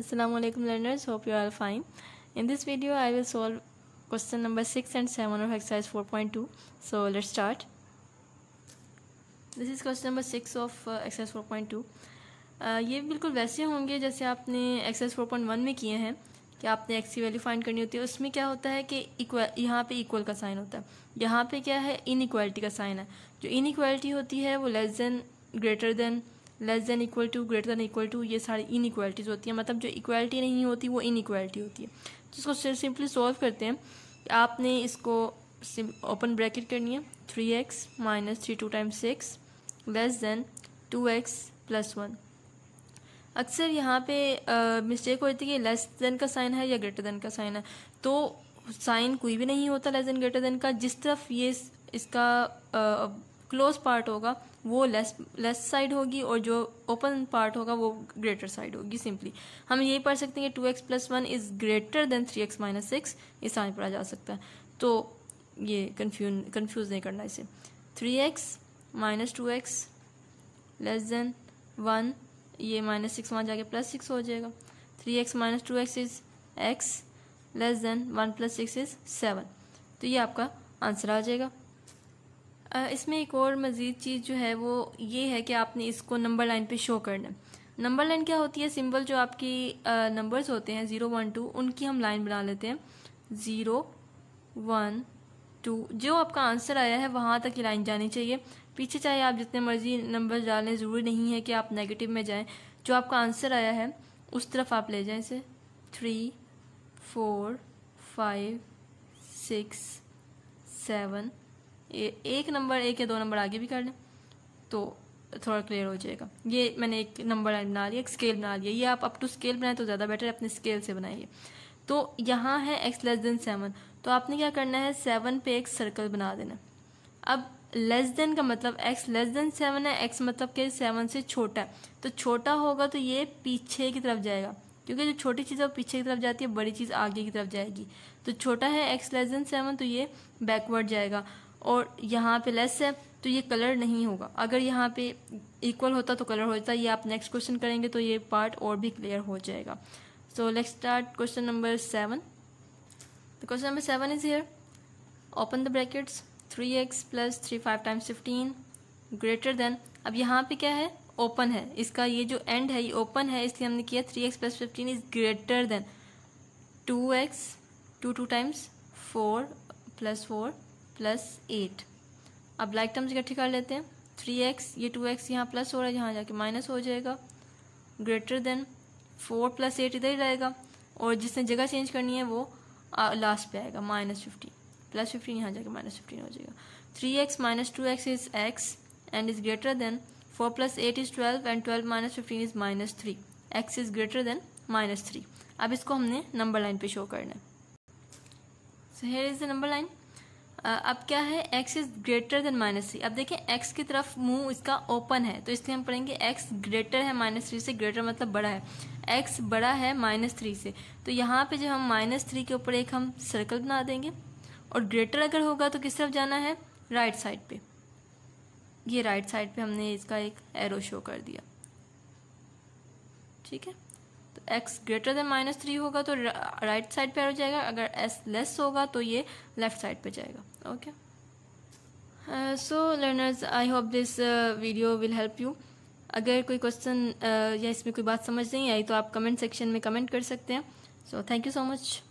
Assalamualaikum learners, hope you are fine. In this video, I will solve question number 6 and 7 of exercise 4.2. So let's start. This is question number 6 of uh, exercise 4.2. Uh, ये बिल्कुल वैसे होंगे जैसे आपने exercise 4.1 में किए हैं कि आपने x की value find करनी होती है उसमें क्या होता है कि equal यहाँ पे equal का sign होता है यहाँ पे क्या है inequality का sign है जो inequality होती है वो less than greater than less than equal to greater than equal to ये सारी इन इक्वालिटीज़ होती है मतलब जो इक्वालिटी नहीं होती वो इन इक्वालिटी होती है तो इसको सिंपली सॉल्व करते हैं कि आपने इसको ओपन ब्रैकेट करनी है three x minus three two times six less than two x plus one अक्सर यहाँ पे मिस्टेक होती है कि लेस देन का साइन है या ग्रेटर देन का साइन है तो साइन कोई भी नहीं होता लेस देन ग्रेटर देन का जिस तरफ ये इसका क्लोज पार्ट होगा वो लेस लेस साइड होगी और जो ओपन पार्ट होगा वो ग्रेटर साइड होगी सिंपली हम यही पढ़ सकते हैं कि two x plus one is greater than three x minus six इस तरह पढ़ा जा सकता है तो ये कन्फ्यूज कन्फ्यूज़ नहीं करना इसे three x minus two x less than one ये माइनस सिक्स वहाँ जाके प्लस सिक्स हो जाएगा three x minus two x is x less than one plus six is seven तो ये आपका आंसर आ जाएगा इसमें एक और मज़ीद चीज़ जो है वो ये है कि आपने इसको नंबर लाइन पे शो करना है नंबर लाइन क्या होती है सिंबल जो आपकी नंबर्स होते हैं ज़ीरो वन टू उनकी हम लाइन बना लेते हैं ज़ीरो वन टू जो आपका आंसर आया है वहाँ तक ये लाइन जानी चाहिए पीछे चाहे आप जितने मर्जी नंबर डालें ज़रूरी नहीं है कि आप नेगेटिव में जाएं जो आपका आंसर आया है उस तरफ आप ले जाएं इसे three four five six seven एक नंबर एक या दो नंबर आगे भी कर लें तो थोड़ा क्लियर हो जाएगा ये मैंने एक नंबर बना लिया एक स्केल बना लिया ये आप अप टू स्केल बनाएं तो ज़्यादा बेटर है अपने स्केल से बनाइए तो यहाँ है एक्स लेस देन सेवन तो आपने क्या करना है सेवन पे एक सर्कल बना देना अब लेस देन का मतलब एक्स लेस देन सेवन है एक्स मतलब के सेवन से छोटा है तो छोटा होगा तो ये पीछे की तरफ जाएगा क्योंकि जो छोटी चीज़ है वो पीछे की तरफ जाती है बड़ी चीज़ आगे की तरफ जाएगी तो छोटा है एक्स लेस देन सेवन तो ये बैकवर्ड जाएगा और यहाँ पे लेस है तो ये कलर नहीं होगा अगर यहाँ पे इक्वल होता तो कलर हो जाता ये आप नेक्स्ट क्वेश्चन करेंगे तो ये पार्ट और भी क्लियर हो जाएगा so let's start question number seven तो question number seven is here open the brackets three x plus three five times fifteen greater than अब यहाँ पे क्या है ओपन है इसका ये जो एंड है ये ओपन है इसलिए हमने किया three x plus fifteen is greater than two x two two times four plus four plus eight अब लाइक टर्म्स इकट्ठे कर लेते हैं थ्री एक्स ये टू एक्स यहाँ प्लस हो रहा है यहाँ जाके माइनस हो जाएगा greater than four plus eight इधर ही रहेगा और जिसने जगह चेंज करनी है वो लास्ट पे आएगा माइनस फिफ्टीन प्लस फिफ्टीन यहाँ जाके माइनस फिफ्टीन हो जाएगा three x minus two x is x and is greater than four plus eight is twelve and twelve minus fifteen is minus three x is greater than minus three अब इसको हमने number line पे show करना है so here is the number line अब क्या है x is greater than minus three अब देखें x की तरफ मुंह इसका ओपन है तो इसलिए हम पढ़ेंगे x ग्रेटर है माइनस थ्री से ग्रेटर मतलब बड़ा है x बड़ा है माइनस थ्री से तो यहाँ पे जब हम माइनस थ्री के ऊपर एक हम सर्कल बना देंगे और ग्रेटर अगर होगा तो किस तरफ जाना है राइट right साइड पे ये राइट right साइड पे हमने इसका एक एरो शो कर दिया ठीक है x greater than minus three होगा तो राइट साइड पे हो जाएगा अगर एस लेस होगा तो ये लेफ्ट साइड पे जाएगा okay so learners I hope this video will help you अगर कोई क्वेश्चन uh, या इसमें कोई बात समझ नहीं आई तो आप कमेंट सेक्शन में कमेंट कर सकते हैं so thank you so much